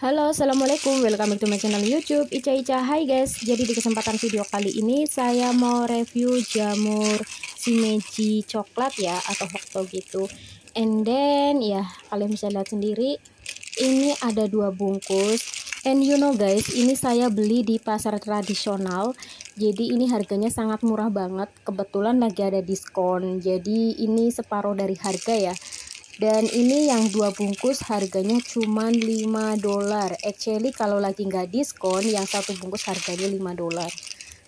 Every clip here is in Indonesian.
Halo assalamualaikum welcome to my channel youtube Ica Ica hai guys jadi di kesempatan video kali ini saya mau review jamur simeji coklat ya atau hokto gitu and then ya kalian bisa lihat sendiri ini ada dua bungkus and you know guys ini saya beli di pasar tradisional jadi ini harganya sangat murah banget kebetulan lagi ada diskon jadi ini separuh dari harga ya dan ini yang dua bungkus harganya cuma 5 dolar. Actually kalau lagi nggak diskon, yang satu bungkus harganya 5 dolar.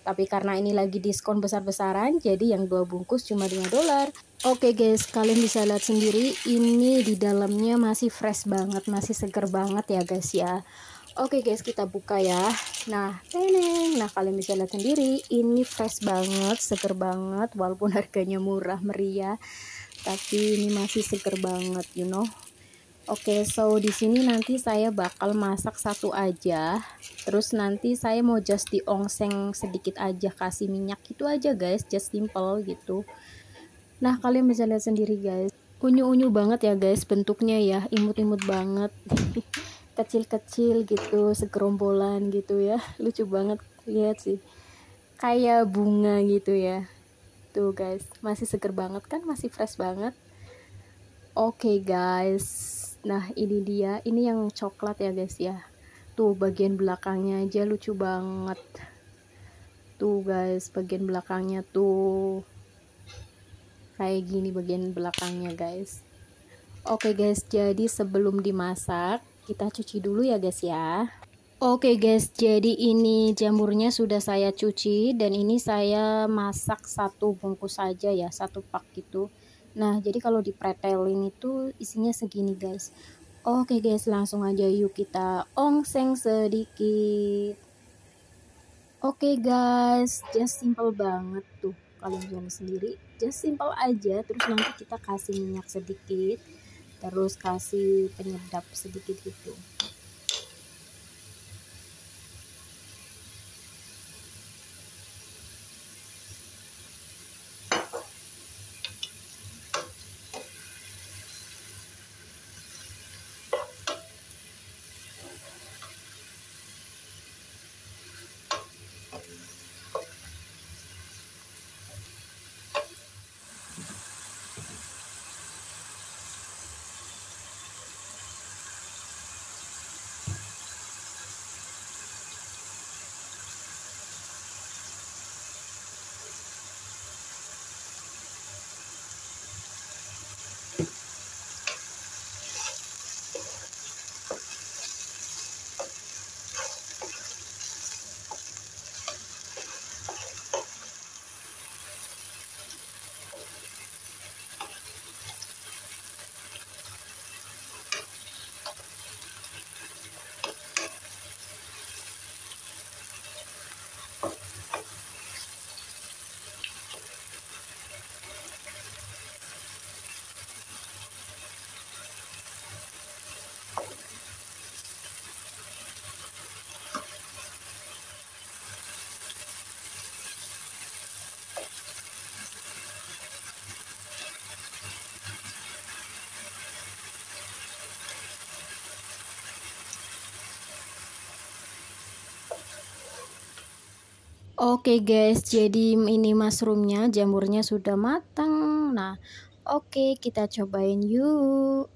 Tapi karena ini lagi diskon besar-besaran, jadi yang dua bungkus cuma 5 dolar. Oke guys, kalian bisa lihat sendiri, ini di dalamnya masih fresh banget, masih seger banget ya guys ya. Oke guys, kita buka ya. Nah, teneng. Nah, kalian bisa lihat sendiri, ini fresh banget, seger banget, walaupun harganya murah meriah tapi ini masih seger banget you know oke okay, so di sini nanti saya bakal masak satu aja terus nanti saya mau just diongseng sedikit aja kasih minyak itu aja guys just simple gitu nah kalian bisa lihat sendiri guys unyu-unyu banget ya guys bentuknya ya imut-imut banget kecil-kecil gitu segerombolan gitu ya lucu banget lihat sih kayak bunga gitu ya Tuh gitu, guys, masih seger banget kan? Masih fresh banget. Oke okay, guys. Nah, ini dia. Ini yang coklat ya guys ya. Tuh bagian belakangnya aja lucu banget. Tuh guys, bagian belakangnya tuh kayak gini bagian belakangnya guys. Oke okay guys, jadi sebelum dimasak, kita cuci dulu ya guys ya. Oke guys, jadi ini jamurnya sudah saya cuci dan ini saya masak satu bungkus saja ya, satu pak gitu. Nah, jadi kalau di dipretelin itu isinya segini guys. Oke guys, langsung aja yuk kita ongseng sedikit. Oke guys, just simple banget tuh. Kalian jangan sendiri, just simple aja. Terus nanti kita kasih minyak sedikit, terus kasih penyedap sedikit gitu. Oke guys, jadi ini mushroomnya, jamurnya sudah matang. Nah, oke kita cobain yuk.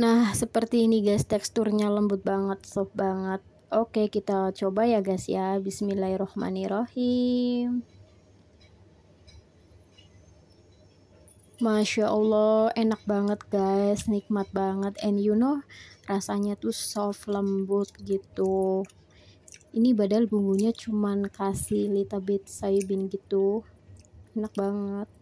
Nah, seperti ini guys, teksturnya lembut banget, soft banget. Oke, kita coba ya guys ya. Bismillahirrohmanirrohim. Masya Allah, enak banget guys, nikmat banget. And you know, rasanya tuh soft, lembut gitu. Ini badal bumbunya cuman kasih little bit soybean gitu. Enak banget.